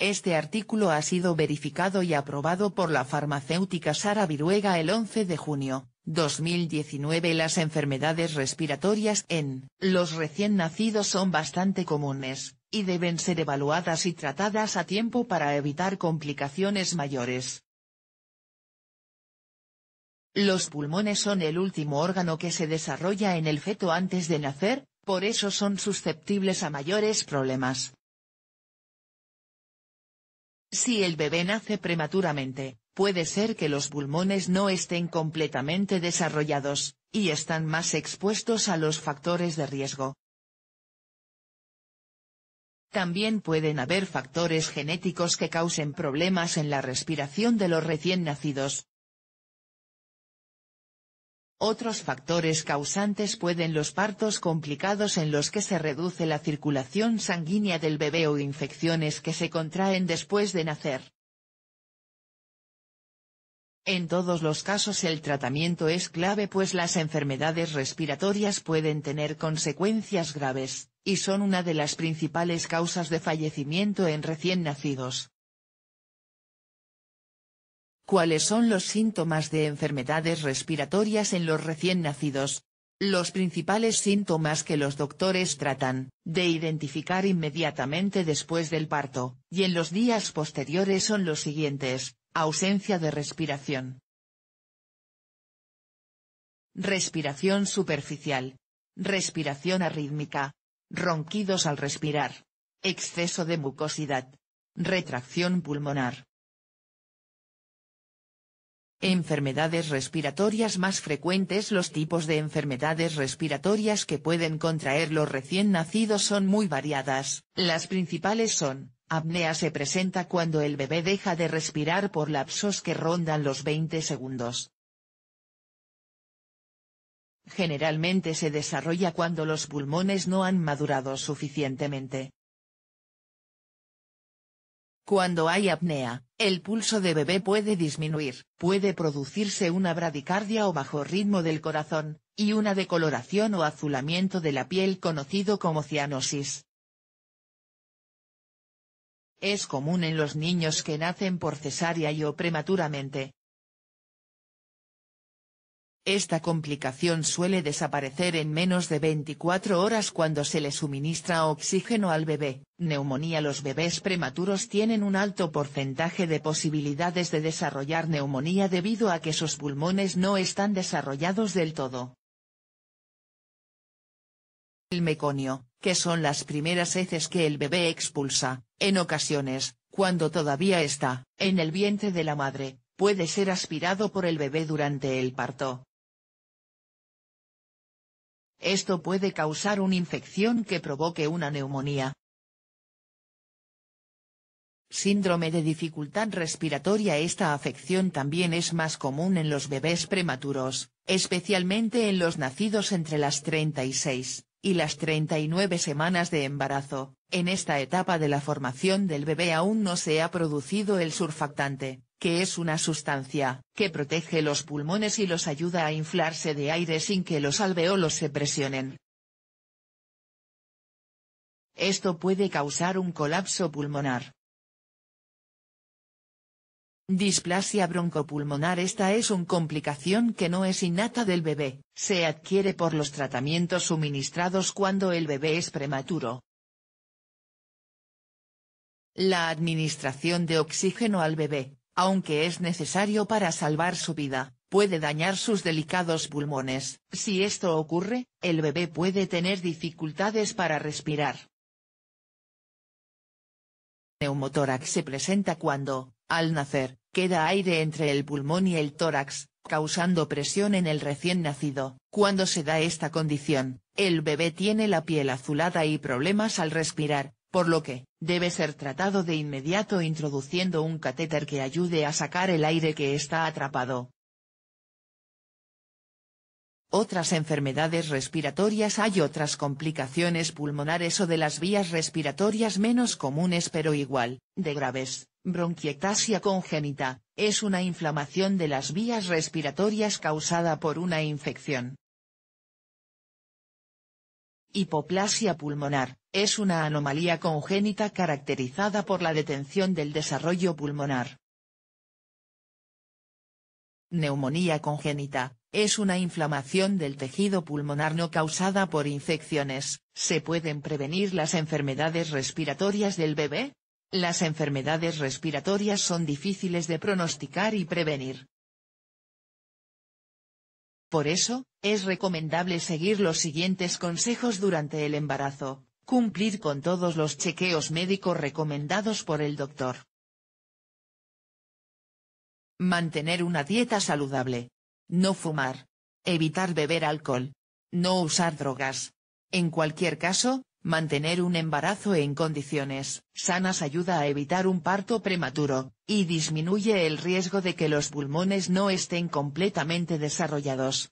Este artículo ha sido verificado y aprobado por la farmacéutica Sara Viruega el 11 de junio. 2019 Las enfermedades respiratorias en los recién nacidos son bastante comunes, y deben ser evaluadas y tratadas a tiempo para evitar complicaciones mayores. Los pulmones son el último órgano que se desarrolla en el feto antes de nacer, por eso son susceptibles a mayores problemas. Si el bebé nace prematuramente, puede ser que los pulmones no estén completamente desarrollados, y están más expuestos a los factores de riesgo. También pueden haber factores genéticos que causen problemas en la respiración de los recién nacidos, otros factores causantes pueden los partos complicados en los que se reduce la circulación sanguínea del bebé o infecciones que se contraen después de nacer. En todos los casos el tratamiento es clave pues las enfermedades respiratorias pueden tener consecuencias graves, y son una de las principales causas de fallecimiento en recién nacidos. ¿Cuáles son los síntomas de enfermedades respiratorias en los recién nacidos? Los principales síntomas que los doctores tratan, de identificar inmediatamente después del parto, y en los días posteriores son los siguientes, ausencia de respiración. Respiración superficial. Respiración arrítmica. Ronquidos al respirar. Exceso de mucosidad. Retracción pulmonar. Enfermedades respiratorias más frecuentes Los tipos de enfermedades respiratorias que pueden contraer los recién nacidos son muy variadas. Las principales son, apnea se presenta cuando el bebé deja de respirar por lapsos que rondan los 20 segundos. Generalmente se desarrolla cuando los pulmones no han madurado suficientemente. Cuando hay apnea, el pulso de bebé puede disminuir, puede producirse una bradicardia o bajo ritmo del corazón, y una decoloración o azulamiento de la piel conocido como cianosis. Es común en los niños que nacen por cesárea y o prematuramente, esta complicación suele desaparecer en menos de 24 horas cuando se le suministra oxígeno al bebé. Neumonía Los bebés prematuros tienen un alto porcentaje de posibilidades de desarrollar neumonía debido a que sus pulmones no están desarrollados del todo. El meconio, que son las primeras heces que el bebé expulsa, en ocasiones, cuando todavía está en el vientre de la madre, puede ser aspirado por el bebé durante el parto, esto puede causar una infección que provoque una neumonía. Síndrome de dificultad respiratoria Esta afección también es más común en los bebés prematuros, especialmente en los nacidos entre las 36 y las 39 semanas de embarazo. En esta etapa de la formación del bebé aún no se ha producido el surfactante, que es una sustancia que protege los pulmones y los ayuda a inflarse de aire sin que los alveolos se presionen. Esto puede causar un colapso pulmonar. Displasia broncopulmonar Esta es una complicación que no es innata del bebé, se adquiere por los tratamientos suministrados cuando el bebé es prematuro. La administración de oxígeno al bebé, aunque es necesario para salvar su vida, puede dañar sus delicados pulmones. Si esto ocurre, el bebé puede tener dificultades para respirar. El neumotórax se presenta cuando, al nacer, queda aire entre el pulmón y el tórax, causando presión en el recién nacido. Cuando se da esta condición, el bebé tiene la piel azulada y problemas al respirar, por lo que, debe ser tratado de inmediato introduciendo un catéter que ayude a sacar el aire que está atrapado. Otras enfermedades respiratorias Hay otras complicaciones pulmonares o de las vías respiratorias menos comunes pero igual, de graves, bronquiectasia congénita, es una inflamación de las vías respiratorias causada por una infección, Hipoplasia pulmonar, es una anomalía congénita caracterizada por la detención del desarrollo pulmonar. Neumonía congénita, es una inflamación del tejido pulmonar no causada por infecciones. ¿Se pueden prevenir las enfermedades respiratorias del bebé? Las enfermedades respiratorias son difíciles de pronosticar y prevenir, por eso, es recomendable seguir los siguientes consejos durante el embarazo, cumplir con todos los chequeos médicos recomendados por el doctor. Mantener una dieta saludable. No fumar. Evitar beber alcohol. No usar drogas. En cualquier caso, Mantener un embarazo en condiciones sanas ayuda a evitar un parto prematuro, y disminuye el riesgo de que los pulmones no estén completamente desarrollados.